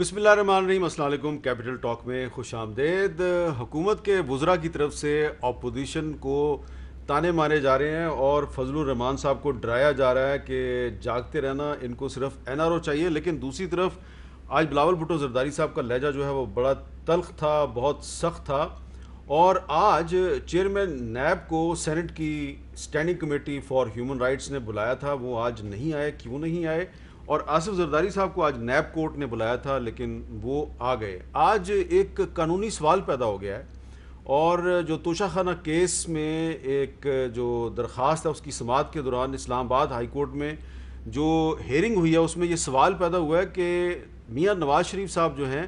रहीकुम capital talk में खुश आमदेद हुकूमत के वज़रा की तरफ से अपोजिशन को ताने मारे जा रहे हैं और फजलरहमान साहब को डराया जा रहा है कि जागते रहना इनको सिर्फ एन आर ओ चाहिए लेकिन दूसरी तरफ आज बिलावल भुटो जरदारी साहब का लहजा जो है वो बड़ा तलख था बहुत सख्त था और आज चेयरमैन नैब को सेनेट की standing committee for human rights ने बुलाया था वो आज नहीं आए क्यों नहीं आए और आसिफ जरदारी साहब को आज नैब कोर्ट ने बुलाया था लेकिन वो आ गए आज एक कानूनी सवाल पैदा हो गया है और जो तोशाखाना केस में एक जो दरख्वास्त है उसकी समात के दौरान इस्लामाबाद हाई कोर्ट में जो हेयरिंग हुई है उसमें ये सवाल पैदा हुआ है कि मियाँ नवाज शरीफ साहब जो हैं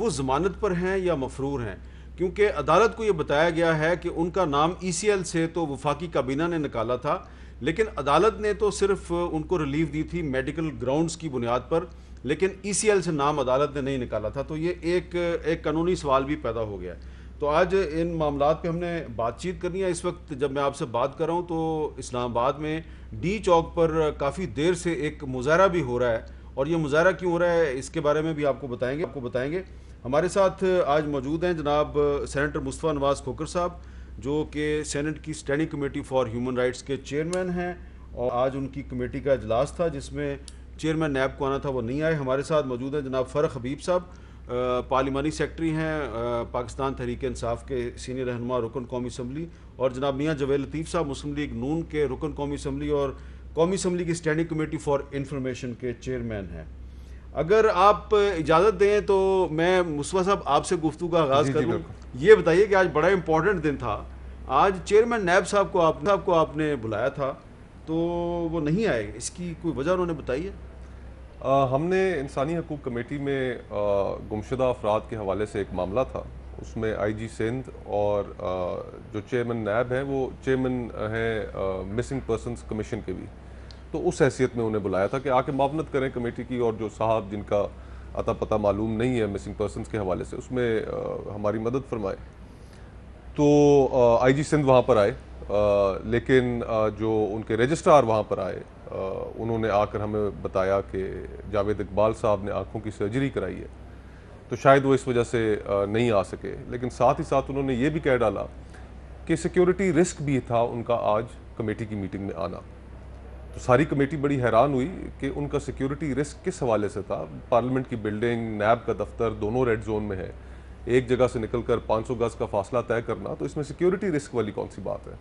वो ज़मानत पर हैं या मफरूर हैं क्योंकि अदालत को ये बताया गया है कि उनका नाम ई सी एल से तो वफाकी काबीना ने निकाला था लेकिन अदालत ने तो सिर्फ उनको रिलीफ दी थी मेडिकल ग्राउंड्स की बुनियाद पर लेकिन ई e से नाम अदालत ने नहीं निकाला था तो ये एक एक कानूनी सवाल भी पैदा हो गया है तो आज इन मामला पे हमने बातचीत करनी है इस वक्त जब मैं आपसे बात कर रहा हूँ तो इस्लामाबाद में डी चौक पर काफ़ी देर से एक मुजाहरा भी हो रहा है और ये मुजाहरा क्यों हो रहा है इसके बारे में भी आपको बताएंगे आपको बताएंगे हमारे साथ आज मौजूद हैं जनाब सेनेटर मुस्तफ़ा नवाज़ खोकर साहब जो कि सेनेट की standing committee for human rights के चेयरमैन हैं और आज उनकी कमेटी का अजलास था जिसमें चेयरमैन नैब को आना था वो नहीं आए हमारे साथ मौजूद हैं जनाब फ़रख हबीब साहब पार्लिमानी सेक्रटरी हैं पाकिस्तान तहरीक इंसाफ के सीनियर रहनमा रुकन कौमी इसम्बली और जनाब मियाँ जवेद लतीफ़ साहब मुस्लिम लीग नून के रुकन कौमी इसम्बली और कौमी इसम्बली की स्टैंडिंग कमेटी फॉर इंफॉर्मेशन के चेयरमैन हैं अगर आप इजाज़त दें तो मैं मुसवा साहब आपसे गुफ्तु का आगाज़ करूँ ये बताइए कि आज बड़ा इम्पोर्टेंट दिन था आज चेयरमैन नैब साहब को आप साहब को आपने बुलाया था तो वो नहीं आए इसकी कोई वजह उन्होंने बताई है आ, हमने इंसानी हकूक कमेटी में गुमशुदा अफराद के हवाले से एक मामला था उसमें आई जी सिंध और आ, जो चेयरमैन नैब हैं वो चेयरमैन हैं मिसिंग पर्सनस कमीशन के भी तो उस हैसियत में उन्हें बुलाया था कि आके मावनत करें कमेटी की और जो साहब जिनका अता पता मालूम नहीं है मिसिंग पर्सन के हवाले से उसमें आ, हमारी मदद फरमाए तो आई जी सिंध वहाँ पर आए आ, लेकिन आ, जो उनके रजिस्ट्रार वहाँ पर आए उन्होंने आकर हमें बताया कि जावेद इकबाल साहब ने आँखों की सर्जरी कराई है तो शायद वो इस वजह से नहीं आ सके लेकिन साथ ही साथ उन्होंने ये भी कह डाला कि सिक्योरिटी रिस्क भी था उनका आज कमेटी की मीटिंग में आना तो सारी कमेटी बड़ी हैरान हुई कि उनका सिक्योरिटी रिस्क किस हवाले से था पार्लियामेंट की बिल्डिंग नैब का दफ्तर दोनों रेड जोन में है एक जगह से निकल कर पाँच सौ गज़ का फासला तय करना तो इसमें सिक्योरिटी रिस्क वाली कौन सी बात है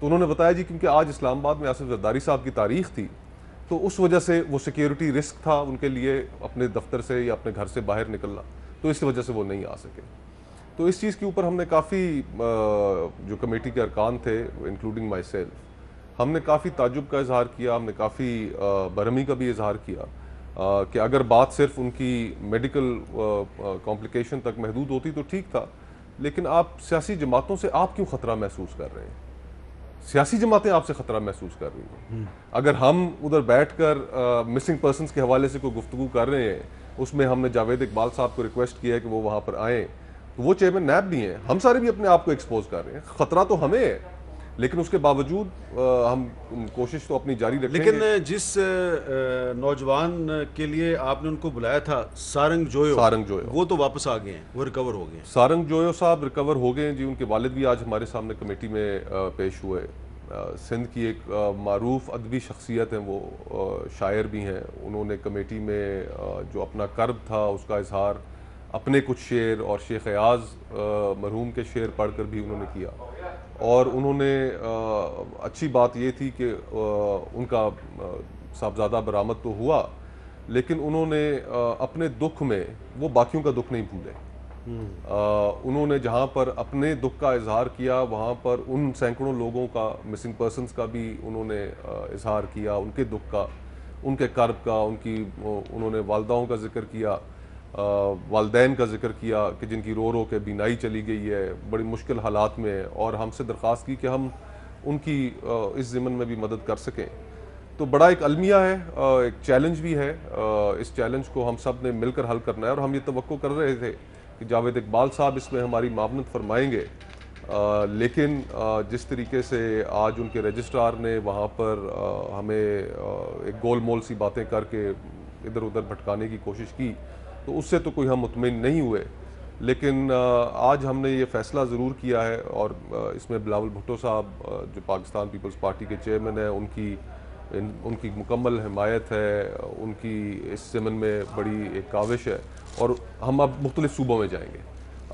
तो उन्होंने बताया जी क्योंकि आज इस्लामाबाद में आसिफ जरदारी साहब की तारीख थी तो उस वजह से वो सिक्योरिटी रिस्क था उनके लिए अपने दफ्तर से या अपने घर से बाहर निकलना तो इस वजह से वो नहीं आ सके तो इस चीज़ के ऊपर हमने काफ़ी जो कमेटी के अरकान थे इंक्लूडिंग माई सेल्फ हमने काफ़ी ताजुब का इजहार किया हमने काफ़ी बरहमी का भी इजहार किया कि अगर बात सिर्फ उनकी मेडिकल कॉम्प्लिकेशन तक महदूद होती तो ठीक था लेकिन आप सियासी जमातों से आप क्यों ख़तरा महसूस कर रहे हैं सियासी जमातें आपसे ख़तरा महसूस कर रही हैं हम्म। अगर हम उधर बैठ कर मिसिंग पर्सनस के हवाले से कोई गुफ्तु कर रहे हैं उसमें हमने जावेद इकबाल साहब को रिक्वेस्ट किया है कि वो वहाँ पर आएँ तो वो चेयरमैन नैब भी हैं हम सारे भी अपने आप को एक्सपोज कर रहे हैं ख़तरा तो हमें है लेकिन उसके बावजूद आ, हम कोशिश तो अपनी जारी रखेंगे लेकिन जिस नौजवान के लिए आपने उनको बुलाया था सारंग जोयो सारंग जोयो वो तो वापस आ गए हैं वो रिकवर हो गए सारंग जोयो साहब रिकवर हो गए जी उनके वालिद भी आज हमारे सामने कमेटी में पेश हुए सिंध की एक मरूफ अदबी शख्सियत हैं वो शायर भी हैं उन्होंने कमेटी में जो अपना कर्ब था उसका इजहार अपने कुछ शेर और शेख अयाज मरहूम के शेर पढ़कर भी उन्होंने किया और उन्होंने अच्छी बात ये थी कि उनका साहबजादा बरामद तो हुआ लेकिन उन्होंने अपने दुख में वो बाकियों का दुख नहीं भूले हम्म। उन्होंने जहाँ पर अपने दुख का इजहार किया वहाँ पर उन सैकड़ों लोगों का मिसिंग पर्सनस का भी उन्होंने इजहार किया उनके दुख का उनके कर्ब का उनकी उन्होंने वालदाओं का जिक्र किया वालदेन का जिक्र किया कि जिनकी रो रो के बीनाई चली गई है बड़ी मुश्किल हालात में और हमसे दरख्वास्त की कि हम उनकी इस ज़मन में भी मदद कर सकें तो बड़ा एक अलमिया है एक चैलेंज भी है इस चैलेंज को हम सब ने मिलकर हल करना है और हम ये तो कर रहे थे कि जावेद इकबाल साहब इसमें हमारी मामनत फरमाएंगे लेकिन जिस तरीके से आज उनके रजिस्ट्रार ने वहाँ पर हमें एक गोल मोल सी बातें करके इधर उधर भटकाने की कोशिश की तो उससे तो कोई हम मुतमिन नहीं हुए लेकिन आज हमने ये फैसला ज़रूर किया है और इसमें बिलावल भुट्टो साहब जो पाकिस्तान पीपल्स पार्टी के चेयरमैन हैं उनकी इन, उनकी मुकम्मल हमायत है उनकी इस जमन में बड़ी एक काविश है और हम अब मुख्तलिफ सूबों में जाएंगे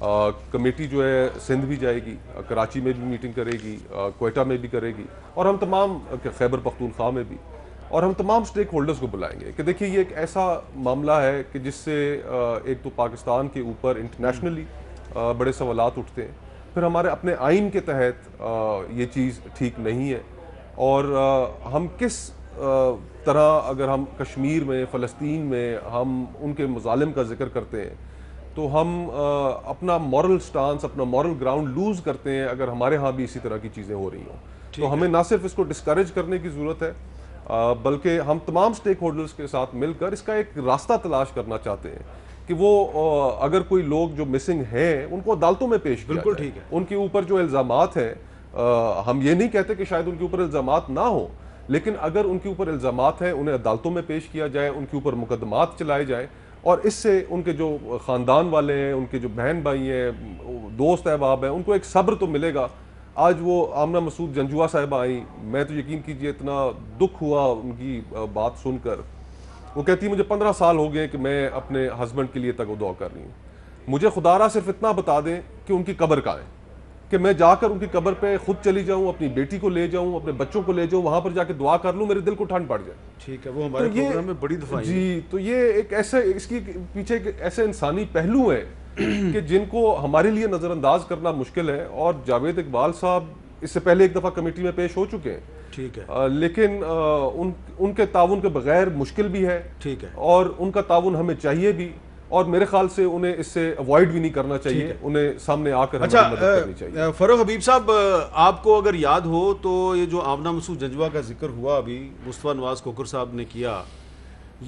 आ, कमेटी जो है सिंध भी जाएगी कराची में भी मीटिंग करेगी कोयटा में भी करेगी और हम तमाम खैबर पख्तूनख्वा में भी और हम तमाम स्टेक होल्डर्स को बुलाएंगे कि देखिए ये एक ऐसा मामला है कि जिससे एक तो पाकिस्तान के ऊपर इंटरनेशनली बड़े सवाल उठते हैं फिर हमारे अपने आइन के तहत ये चीज़ ठीक नहीं है और हम किस तरह अगर हम कश्मीर में फ़लस्तीन में हम उनके मुजालिम का जिक्र करते हैं तो हम अपना मॉरल स्टांस अपना मॉरल ग्राउंड लूज़ करते हैं अगर हमारे यहाँ भी इसी तरह की चीज़ें हो रही हों तो हमें ना सिर्फ इसको डिस्करेज करने की ज़रूरत है बल्कि हम तमाम स्टेक होल्डर्स के साथ मिलकर इसका एक रास्ता तलाश करना चाहते हैं कि वो अगर कोई लोग जो मिसिंग हैं उनको अदालतों में पेश बिल्कुल ठीक है उनके ऊपर जो इल्ज़ाम हैं हम ये नहीं कहते कि शायद उनके ऊपर इल्ज़ाम ना हो लेकिन अगर उनके ऊपर इल्ज़ाम हैं उन्हें अदालतों में पेश किया जाए उनके ऊपर मुकदमात चलाए जाए और इससे उनके जो ख़ानदान वाले हैं उनके जो बहन भाई हैं दोस्त अहबाब हैं उनको एक सब्र तो मिलेगा आज वो आमना मसूद जंजुआ साहब आई मैं तो यकीन कीजिए इतना दुख हुआ उनकी बात सुनकर वो कहती है मुझे पंद्रह साल हो गए कि मैं अपने हस्बैंड के लिए तक दुआ कर रही हूँ मुझे खुदारा सिर्फ इतना बता दें कि उनकी कब्र का है कि मैं जाकर उनकी कब्र पे खुद चली जाऊं अपनी बेटी को ले जाऊं अपने बच्चों को ले जाऊं वहां पर जाके दुआ कर लूं मेरे दिल को ठंड पड़ जाए ठीक है वो हमारे तो प्रोग्राम में बड़ी दफा जी तो ये एक ऐसे इसकी पीछे एक ऐसे इंसानी पहलू है कि जिनको हमारे लिए नज़रअंदाज करना मुश्किल है और जावेद इकबाल साहब इससे पहले एक दफ़ा कमेटी में पेश हो चुके हैं ठीक है आ, लेकिन आ, उन उनके ताउन के बगैर मुश्किल भी है ठीक है और उनका ताउन हमें चाहिए भी और मेरे ख्याल से उन्हें इससे अवॉइड भी नहीं करना चाहिए उन्हें सामने आकर अच्छा करनी चाहिए फरोह हबीब साहब आपको अगर याद हो तो ये जो आमना मसूद जजवा का जिक्र हुआ अभी मुस्तफ़ा नवाज कोकर साहब ने किया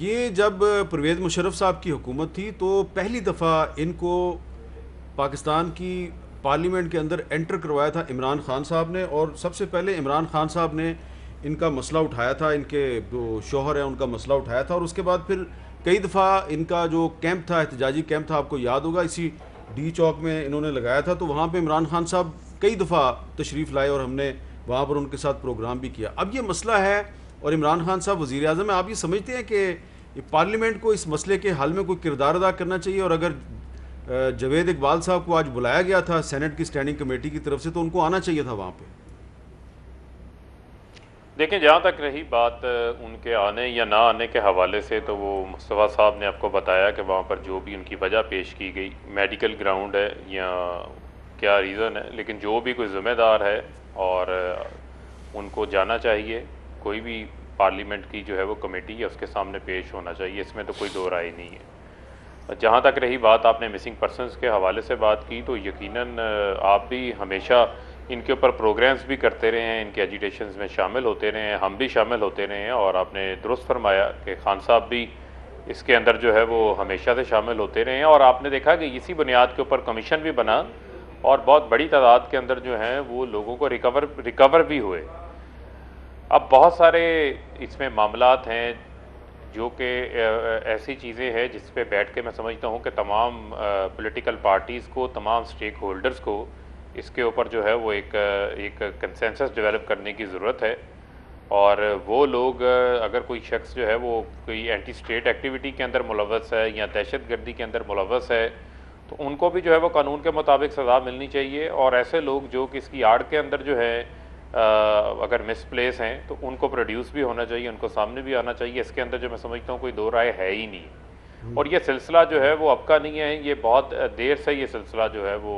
ये जब परवेज़ मुशरफ साहब की हुकूमत थी तो पहली दफ़ा इनको पाकिस्तान की पार्लियामेंट के अंदर एंटर करवाया था इमरान खान साहब ने और सबसे पहले इमरान खान साहब ने इनका मसला उठाया था इनके जो शोहर हैं उनका मसला उठाया था और उसके बाद फिर कई दफ़ा इनका जो कैंप था एहतजाजी कैंप था आपको याद होगा इसी डी चौक में इन्होंने लगाया था तो वहाँ पर इमरान खान साहब कई दफ़ा तशरीफ़ लाए और हमने वहाँ पर उनके साथ प्रोग्राम भी किया अब ये मसला है और इमरान खान साहब वज़ी अजम आप ये समझते हैं कि पार्लियामेंट को इस मसले के हल में कोई किरदार अदा करना चाहिए और अगर जवेद इकबाल साहब को आज बुलाया गया था सेनेट की स्टैंडिंग कमेटी की तरफ से तो उनको आना चाहिए था वहाँ पर देखें जहाँ तक रही बात उनके आने या ना आने के हवाले से तो वो मुस्तफ़ा साहब ने आपको बताया कि वहाँ पर जो भी उनकी वजह पेश की गई मेडिकल ग्राउंड है या क्या रीज़न है लेकिन जो भी कोई ज़िम्मेदार है और उनको जाना चाहिए कोई भी पार्लियामेंट की जो है वो कमेटी है उसके सामने पेश होना चाहिए इसमें तो कोई दो राय नहीं है जहाँ तक रही बात आपने मिसिंग पर्सनस के हवाले से बात की तो यकीनन आप भी हमेशा इनके ऊपर प्रोग्राम्स भी करते रहे हैं इनके एजुटेशन में शामिल होते रहे हैं हम भी शामिल होते रहे हैं और आपने दुरुस्त फरमाया कि खान साहब भी इसके अंदर जो है वो हमेशा से शामिल होते रहे हैं और आपने देखा कि इसी बुनियाद के ऊपर कमीशन भी बना और बहुत बड़ी तादाद के अंदर जो है वो लोगों को रिकवर रिकवर भी हुए अब बहुत सारे इसमें मामला हैं जो कि ऐसी चीज़ें हैं जिस पे बैठ के मैं समझता हूँ कि तमाम पॉलिटिकल पार्टीज़ को तमाम स्टेक होल्डर्स को इसके ऊपर जो है वो एक एक कंसेंसस डेवलप करने की ज़रूरत है और वो लोग अगर कोई शख्स जो है वो कोई एंटी स्टेट एक्टिविटी के अंदर मुलवस है या दहशत गर्दी के अंदर मुलवस है तो उनको भी जो है वो कानून के मुताबिक सज़ा मिलनी चाहिए और ऐसे लोग जो कि इसकी आड़ के अंदर जो है अगर मिसप्लेस हैं तो उनको प्रोड्यूस भी होना चाहिए उनको सामने भी आना चाहिए इसके अंदर जो मैं समझता हूँ कोई दो राय है ही नहीं हम्म। और ये सिलसिला जो है वो अब का नहीं है ये बहुत देर से ये सिलसिला जो है वो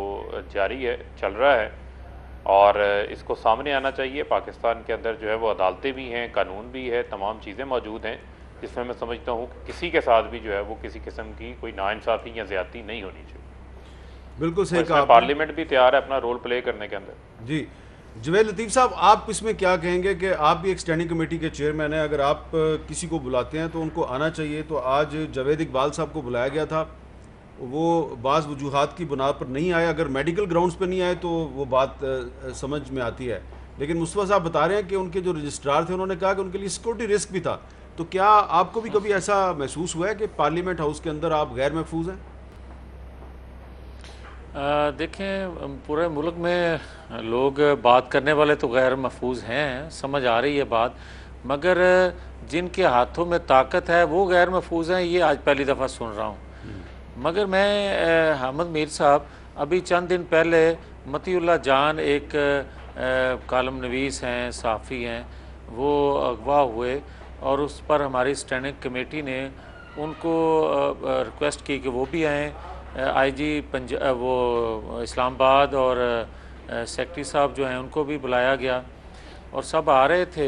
जारी है चल रहा है और इसको सामने आना चाहिए पाकिस्तान के अंदर जो है वो अदालतें भी हैं कानून भी है तमाम चीज़ें मौजूद हैं जिसमें मैं समझता हूँ कि किसी के साथ भी जो है वो किसी किस्म की कोई नाानसाफ़ी या ज़्यादती नहीं होनी चाहिए बिल्कुल सही कहा पार्लियामेंट भी तैयार है अपना रोल प्ले करने के अंदर जी जवेद लतीफ़ साहब आप इसमें क्या कहेंगे कि आप भी एक स्टैंडिंग कमेटी के चेयरमैन हैं अगर आप किसी को बुलाते हैं तो उनको आना चाहिए तो आज जावेद इकबाल साहब को बुलाया गया था वो बाज़ वजूहत की बुना पर नहीं आए अगर मेडिकल ग्राउंड्स पर नहीं आए तो वो बात समझ में आती है लेकिन मुस्तफ़ा साहब बता रहे हैं कि उनके जो रजिस्ट्रार थे उन्होंने कहा कि उनके लिए सिक्योरिटी रिस्क भी था तो क्या आपको भी कभी ऐसा महसूस हुआ है कि पार्लियामेंट हाउस के अंदर आप गैर महफूज हैं देखें पूरे मुल्क में लोग बात करने वाले तो गैर महफूज हैं समझ आ रही है बात मगर जिनके हाथों में ताकत है वो गैर महफूज हैं ये आज पहली दफ़ा सुन रहा हूँ हम्म। मगर मैं हमद मीर साहब अभी चंद दिन पहले मतीउल्ला जान एक कालम नवीस हैं साफ़ी हैं वो अगवा हुए और उस पर हमारी स्टैंडिंग कमेटी ने उनको रिक्वेस्ट की कि वो भी आएँ आईजी पंज वो इस्लामाबाद और सेक्रटरी साहब जो हैं उनको भी बुलाया गया और सब आ रहे थे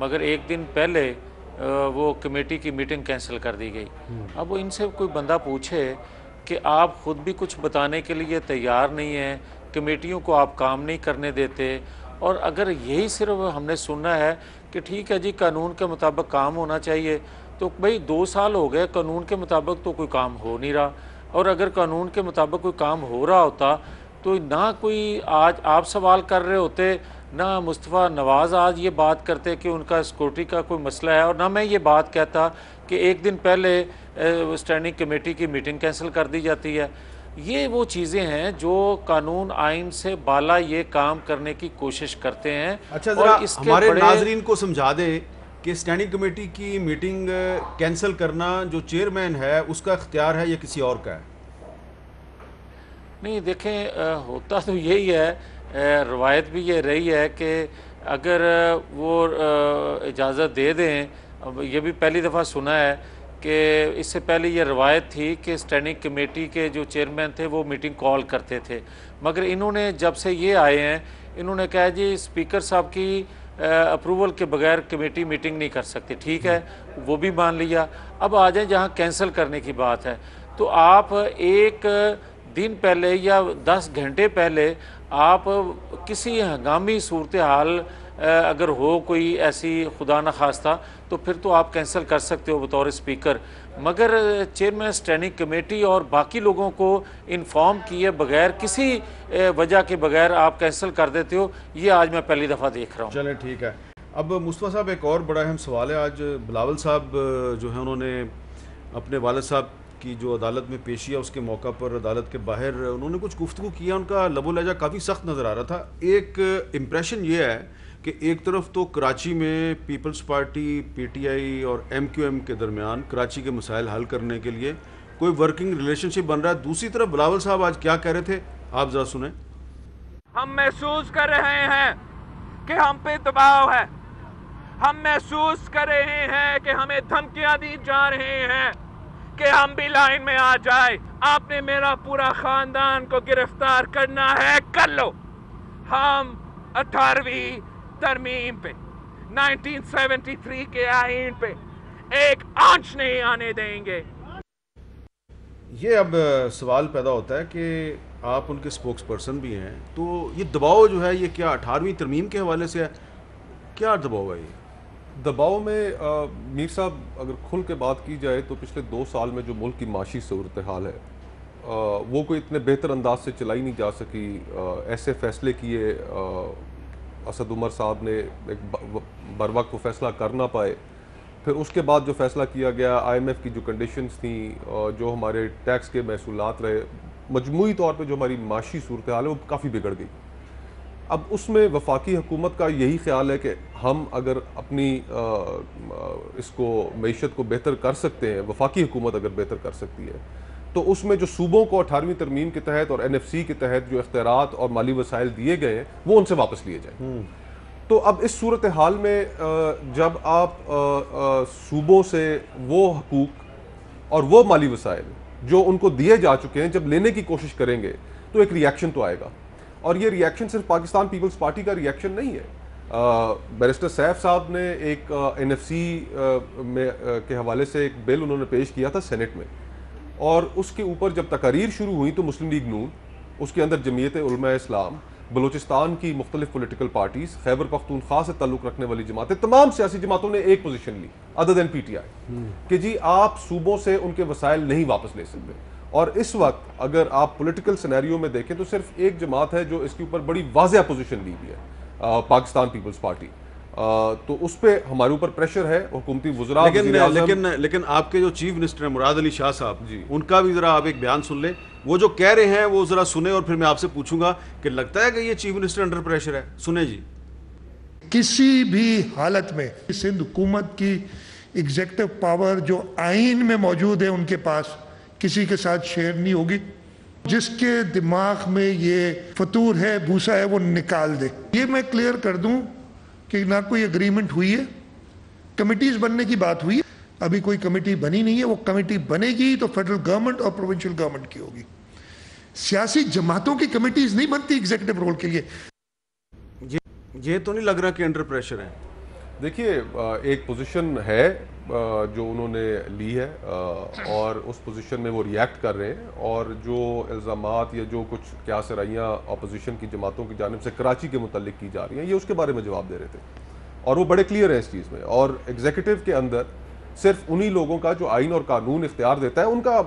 मगर एक दिन पहले वो कमेटी की मीटिंग कैंसिल कर दी गई हम्म। अब वो इनसे कोई बंदा पूछे कि आप ख़ुद भी कुछ बताने के लिए तैयार नहीं हैं कमेटियों को आप काम नहीं करने देते और अगर यही सिर्फ हमने सुनना है कि ठीक है जी कानून के मुताबिक काम होना चाहिए तो भाई दो साल हो गए कानून के मुताबिक तो कोई काम हो नहीं रहा और अगर कानून के मुताबिक कोई काम हो रहा होता तो ना कोई आज आप सवाल कर रहे होते ना मुस्तफ़ा नवाज़ आज ये बात करते कि उनका सिक्योरिटी का कोई मसला है और ना मैं ये बात कहता कि एक दिन पहले स्टैंडिंग कमेटी की मीटिंग कैंसिल कर दी जाती है ये वो चीज़ें हैं जो कानून आइन से बाला ये काम करने की कोशिश करते हैं अच्छा और इसके हमारे नाजरीन को समझा दें कि स्टैंडिंग कमेटी की मीटिंग कैंसिल uh, करना जो चेयरमैन है उसका अख्तियार है या किसी और का है नहीं देखें होता तो यही है रवायत भी ये रही है कि अगर वो इजाज़त दे दें ये भी पहली दफ़ा सुना है कि इससे पहले ये रवायत थी कि स्टैंडिंग कमेटी के जो चेयरमैन थे वो मीटिंग कॉल करते थे मगर इन्होंने जब से ये आए हैं इन्होंने कहा जी स्पीकर साहब की अप्रूवल के बगैर कमेटी मीटिंग नहीं कर सकती ठीक है वो भी मान लिया अब आ जाए जहाँ कैंसिल करने की बात है तो आप एक दिन पहले या दस घंटे पहले आप किसी हंगामी सूरत हाल अगर हो कोई ऐसी खुदा न खास्ता तो फिर तो आप कैंसिल कर सकते हो बतौर स्पीकर मगर चेयरमैन स्टैंडिंग कमेटी और बाकी लोगों को इन्फॉर्म किए बगैर किसी वजह के बगैर आप कैंसिल कर देते हो ये आज मैं पहली दफ़ा देख रहा हूँ चले ठीक है अब मुस्तफ़ा साहब एक और बड़ा अहम सवाल है आज बिलावल साहब जो है उन्होंने अपने वाल साहब की जो अदालत में पेशी है उसके मौका पर अदालत के बाहर उन्होंने कुछ गुफ्तु किया उनका लबो लहजा काफ़ी सख्त नज़र आ रहा था एक इम्प्रेशन ये है कि एक तरफ तो कराची में पीपल्स पार्टी पीटीआई और एमक्यूएम के दरमियान कराची के मसाइल हल करने के लिए कोई वर्किंग रिलेशनशिप बन रहा है दूसरी तरफ बिलावल साहब आज क्या कह रहे थे आप जरा सुने हम महसूस कर रहे हैं कि हम पे दबाव है हम महसूस कर रहे हैं कि हमें धमकियां दी जा रही हैं कि हम भी लाइन में आ जाए आपने मेरा पूरा खानदान को गिरफ्तार करना है कर लो हम अठारहवीं तरमीम पे 1973 के आइन पे एक आंच नहीं आने देंगे ये अब सवाल पैदा होता है कि आप उनके स्पोक्स पर्सन भी हैं तो ये दबाव जो है ये क्या अठारहवीं तरमीम के हवाले से है क्या दबाव है ये दबाव में आ, मीर साहब अगर खुल के बात की जाए तो पिछले दो साल में जो मुल्क की माशी सूरत हाल है आ, वो कोई इतने बेहतर अंदाज से चलाई नहीं जा सकी आ, ऐसे फैसले किए असद उमर साहब ने एक बर वक्त वो फैसला कर ना पाए फिर उसके बाद जो फैसला किया गया आईएमएफ की जो कंडीशंस थी और जो हमारे टैक्स के महसूलत रहे मजमू तौर पर जो हमारी माशी सूरत हाल है वो काफ़ी बिगड़ गई अब उसमें वफाकी हुकूमत का यही ख्याल है कि हम अगर अपनी आ, इसको मीशत को बेहतर कर सकते हैं वफाकी हुकूमत अगर बेहतर कर सकती है तो उसमें जो सूबों को अठारहवीं तरमीम के तहत और एन एफ सी के तहत जो अख्तियार और माली वसाइल दिए गए वो उनसे वापस लिए जाए हम्म। तो अब इस सूरत हाल में जब आप सूबों से वो हकूक और वो माली वसाइल जो उनको दिए जा चुके हैं जब लेने की कोशिश करेंगे तो एक रिएक्शन तो आएगा और ये रिएक्शन सिर्फ पाकिस्तान पीपल्स पार्टी का रिएक्शन नहीं है बैरिस्टर सैफ साहब ने एक एन एफ सी के हवाले से एक बिल उन्होंने पेश किया था सेनेट में और उसके ऊपर जब तकरीर शुरू हुई तो मुस्लिम लीग नून उसके अंदर जमीयत इस्लाम बलोचिस्तान की मुख्तलिफ पोलिटिकल पार्टीज खैबर पख्तूनख्वा से ताल्लुक रखने वाली जमातें तमाम सियासी जमातों ने एक पोजिशन ली other than P T I कि जी आप सूबों से उनके वसायल नहीं वापस ले सकते और इस वक्त अगर आप पोलिटिकल सिनेरियो में देखें तो सिर्फ एक जमात है जो इसके ऊपर बड़ी वाजह पोजिशन ली हुई है आ, पाकिस्तान पीपल्स पार्टी तो उस पर हमारे ऊपर प्रेशर है हुकूमती वजरा लेकिन लेकिन लेकिन आपके जो चीफ मिनिस्टर हैं मुराद अली शाह साहब जी उनका भी ज़रा आप एक बयान सुन लें वो जो कह रहे हैं वो ज़रा सुने और फिर मैं आपसे पूछूंगा कि लगता है कि ये चीफ मिनिस्टर अंडर प्रेशर है सुने जी किसी भी हालत में सिंध हुकूमत की एग्जेक्टिव पावर जो आइन में मौजूद है उनके पास किसी के साथ शेयर नहीं होगी जिसके दिमाग में ये फतूर है भूसा है वो निकाल दे ये मैं क्लियर कर दूं कि ना कोई अग्रीमेंट हुई है कमिटीज बनने की बात हुई अभी कोई कमेटी बनी नहीं है वो कमेटी बनेगी तो फेडरल गवर्नमेंट और प्रोविंशियल गवर्नमेंट की होगी सियासी जमातों की कमेटीज नहीं बनती एग्जीक्यूटिव रोल के लिए ये ये तो नहीं लग रहा कि अंडर प्रेशर है देखिए एक पोजीशन है जो उन्होंने ली है और उस पोजीशन में वो रिएक्ट कर रहे हैं और जो इल्ज़ाम या जो कुछ क्या सराइयाँ अपोजिशन की जमातों की जानब से कराची के मुतल की जा रही हैं ये उसके बारे में जवाब दे रहे थे और वो बड़े क्लियर हैं इस चीज़ में और एग्जीक्यूटिव के अंदर सिर्फ उन्हीं लोगों का जो आइन और कानून इख्तियार देता है उनका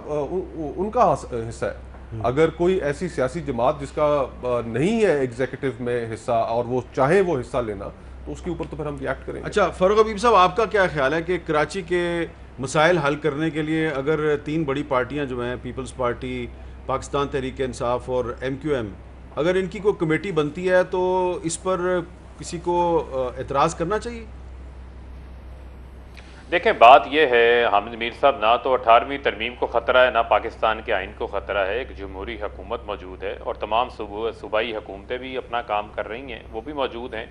उनका हिस्सा है हम्म। अगर कोई ऐसी सियासी जमात जिसका नहीं है एग्जीक्यूटिव में हिस्सा और वो चाहे वो हिस्सा लेना तो उसके ऊपर तो फिर हम रिएक्ट करेंगे अच्छा फारूक अबीब साहब आपका क्या ख्याल है कि कराची के मसाइल हल करने के लिए अगर तीन बड़ी पार्टियाँ जो हैं पीपल्स पार्टी पाकिस्तान तहरीक इंसाफ और एम क्यू एम अगर इनकी कोई कमेटी बनती है तो इस पर किसी को एतराज़ करना चाहिए देखें बात यह है हामिद मीर साहब ना तो अठारहवीं तरमीम को ख़तरा है ना पाकिस्तान के आइन को ख़तरा है एक जमहूरी हकूमत मौजूद है और तमाम सूबाई हुकूमतें भी अपना काम कर रही हैं वो भी मौजूद हैं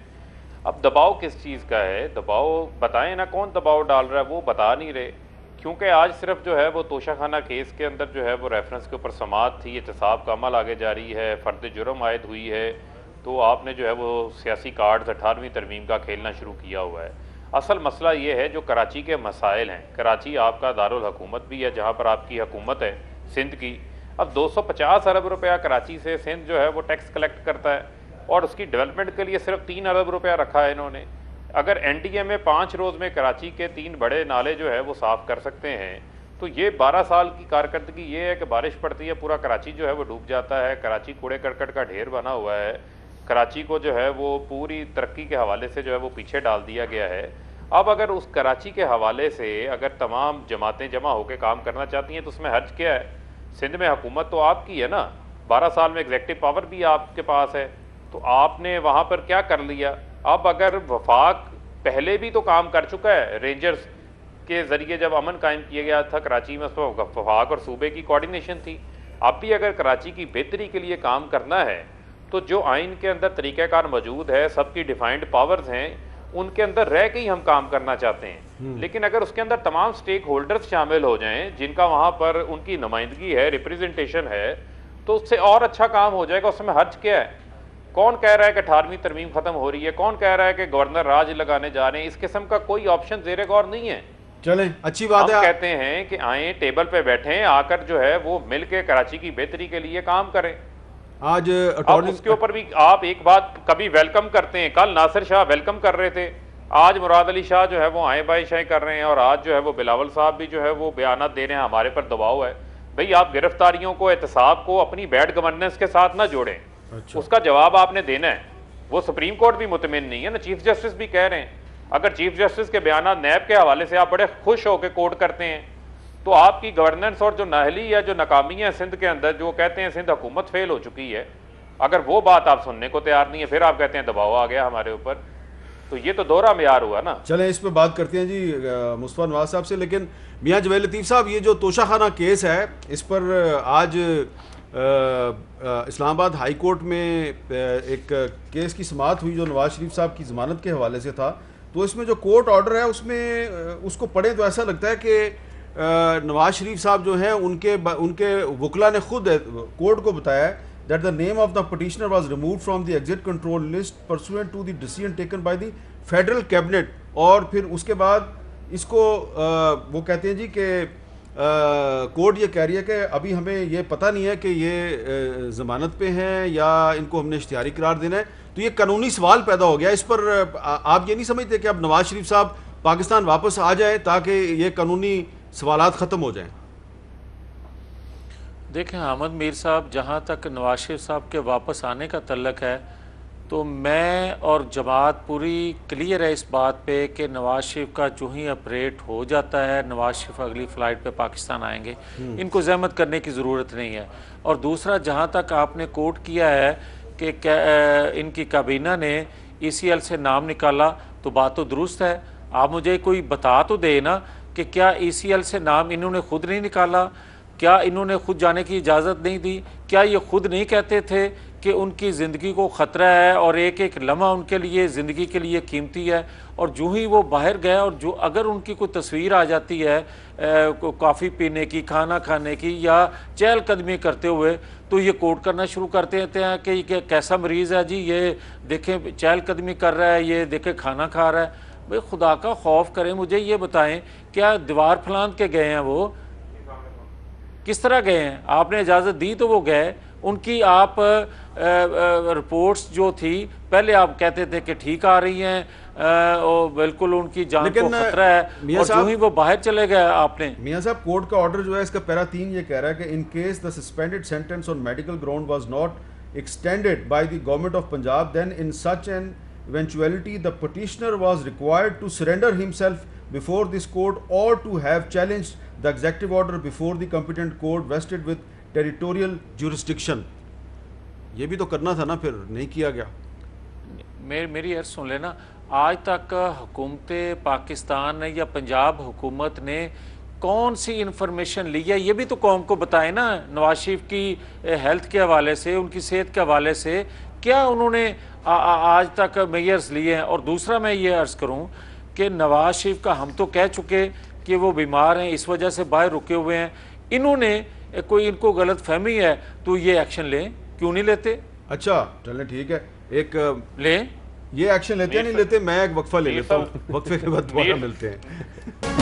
अब दबाव किस चीज़ का है दबाव बताएं ना कौन दबाव डाल रहा है वो बता नहीं रहे क्योंकि आज सिर्फ जो है वो तोशाखाना केस के अंदर जो है वो रेफरेंस के ऊपर समात थी एहतसाब का अमल आगे जारी है फ़र्द जुर्म आयद हुई है तो आपने जो है वो सियासी कार्ड्स अठारहवीं तरमीम का खेलना शुरू किया हुआ है असल मसला ये है जो कराची के मसाइल हैं कराची आपका दारकूमत भी है जहाँ पर आपकी हकूमत है सिंध की अब 250 अरब रुपया कराची से सिंध जो है वो टैक्स कलेक्ट करता है और उसकी डेवलपमेंट के लिए सिर्फ तीन अरब रुपया रखा है इन्होंने अगर एनडीए में पाँच रोज़ में कराची के तीन बड़े नाले जो है वो साफ़ कर सकते हैं तो ये 12 साल की कारकर्दगी ये है कि बारिश पड़ती है पूरा कराची जो है वो डूब जाता है कराची कूड़े करकट का ढेर बना हुआ है कराची को जो है वो पूरी तरक्की के हवाले से जो है वो पीछे डाल दिया गया है अब अगर उस कराची के हवाले से अगर तमाम जमातें जमा होकर काम करना चाहती हैं तो उसमें हर्ज क्या है सिंध में हुकूमत तो आपकी है ना बारह साल में एग्जेक्टिव पावर भी आपके पास है तो आपने वहाँ पर क्या कर लिया अब अगर वफाक पहले भी तो काम कर चुका है रेंजर्स के ज़रिए जब अमन कायम किया गया था कराची में उस तो पर वफाक और सूबे की कोऑर्डिनेशन थी अब भी अगर कराची की बेहतरी के लिए काम करना है तो जो आइन के अंदर तरीक़ाकार मौजूद है सबकी डिफाइंड पावर्स हैं उनके अंदर रह के ही हम काम करना चाहते हैं हम्म। लेकिन अगर उसके अंदर तमाम स्टेक होल्डर्स शामिल हो जाएं जिनका वहाँ पर उनकी नुमाइंदगी है रिप्रेजेंटेशन है तो उससे और अच्छा काम हो जाएगा उसमें हर्ज क्या है कौन कह रहा है कि अठारहवीं तरमीम ख़त्म हो रही है कौन कह रहा है कि गवर्नर राज लगाने जा रहे हैं इस किस्म का कोई ऑप्शन जेर गौर नहीं है चले अच्छी बात है कहते हैं कि आए टेबल पे बैठे आकर जो है वो मिल के कराची की बेहतरी के लिए काम करें आज उसके ऊपर भी आप एक बात कभी वेलकम करते हैं कल नासिर शाह वेलकम कर रहे थे आज मुराद अली शाह जो है वो आए बाए शाह कर रहे हैं और आज जो है वो बिलावल साहब भी जो है वो बयान दे रहे हैं हमारे पर दबाव है भाई आप गिरफ्तारियों को एहतसाब को अपनी बैड गवर्नेंस के साथ ना जोड़ें अच्छा। उसका जवाब आपने देना है वो सुप्रीम कोर्ट भी मुतमिन नहीं है ना चीफ जस्टिस भी कह रहे हैं अगर चीफ जस्टिस के बयान नैब के हवाले से आप बड़े खुश होकर कोर्ट करते हैं तो आपकी गवर्नेंस और जो नाहली या जो नाकामी है सिंध के अंदर जो कहते हैं सिंध हुकूमत फेल हो चुकी है अगर वो बात आप सुनने को तैयार नहीं है फिर आप कहते हैं दबाव आ गया हमारे ऊपर तो ये तो दोहरा मैार हुआ ना चले इस पर बात करते हैं जी मुस्तफ़ा नवाज साहब से लेकिन मियाँ जवेल लतीफ़ साहब ये जो तोशाखाना केस है इस पर आज इस्लामाबाद हाई कोर्ट में एक केस की समात हुई जो नवाज शरीफ साहब की ज़मानत के हवाले से था तो इसमें जो कोर्ट ऑर्डर है उसमें उसको पढ़े तो ऐसा लगता है कि नवाज शरीफ साहब जो हैं उनके उनके वकला ने खुद कोर्ट को बताया that the name of the petitioner was remove from the exit control list pursuant to the decision taken by the federal cabinet और फिर उसके बाद इसको आ, वो कहते हैं जी कि कोर्ट ये कह रही है कि अभी हमें ये पता नहीं है कि ये ज़मानत पे हैं या इनको हमने इश्तारी करार देना है तो ये कानूनी सवाल पैदा हो गया इस पर आप ये नहीं समझते कि अब नवाज शरीफ साहब पाकिस्तान वापस आ जाए ताकि ये कानूनी सवाल ख़त्म हो जाएँ देखें अहमद मीर साहब जहाँ तक नवाज शरीफ साहब के वापस आने का तल्लक है तो मैं और जमात पूरी क्लियर है इस बात पे कि नवाज शरीफ का जो ही अपरेट हो जाता है नवाज शरीफ अगली फ़्लाइट पे पाकिस्तान आएंगे हम्म। इनको जहमत करने की ज़रूरत नहीं है और दूसरा जहाँ तक आपने कोट किया है कि इनकी काबीना ने ई e से नाम निकाला तो बात तो दुरुस्त है आप मुझे कोई बता तो दे ना कि क्या ई e से नाम इन्होंने खुद नहीं निकाला क्या इन्होंने खुद जाने की इजाज़त नहीं दी क्या ये खुद नहीं कहते थे कि उनकी ज़िंदगी को ख़तरा है और एक एक लम्हा उनके लिए ज़िंदगी के लिए कीमती है और जो ही वो बाहर गए और जो अगर उनकी कोई तस्वीर आ जाती है काफ़ी पीने की खाना खाने की या चहलकदमी करते हुए तो ये कोट करना शुरू करते रहते हैं कि ये कैसा मरीज़ है जी ये देखें चहलकदमी कर रहा है ये देखें खाना खा रहा है भाई खुदा का खौफ करें मुझे ये बताएं क्या दीवार फलान के गए हैं वो किस तरह गए हैं आपने इजाज़त दी तो वो गए उनकी आप रिपोर्ट्स जो थी पहले आप कहते थे कि ठीक आ रही हैं और बिल्कुल उनकी जान को खतरा है और जो ही वो बाहर चले गए आपने मियाँ साहब कोर्ट का ऑर्डर जो है इसका पैरा तीन ये कह रहा है कि in case the suspended sentence on medical ground was not extended by the government of Punjab then in such an eventuality the petitioner was required to surrender himself before this court और to have challenge the executive order before the competent court vested with territorial jurisdiction ये भी तो करना था ना फिर नहीं किया गया मेर, मेरी अर्ज सुन लेना आज तक हुकूमत पाकिस्तान या पंजाब हुकूमत ने कौन सी इन्फॉर्मेशन ली है ये भी तो कौम को बताए ना नवाज शरीफ की हेल्थ के हवाले से उनकी सेहत के हवाले से क्या उन्होंने आ, आ, आज तक मेयर्स लिए हैं और दूसरा मैं ये अर्ज़ करूं कि नवाज शरीफ का हम तो कह चुके कि वो बीमार हैं इस वजह से बाहर रुके हुए हैं इन्होंने कोई इनको गलत फहमी है तो ये एक्शन लें क्यों नहीं लेते अच्छा चलें ठीक है एक लें ये एक्शन लेते नहीं लेते मैं एक वक्फा ले लेता हूँ वक्फे के बाद दोबारा मिलते हैं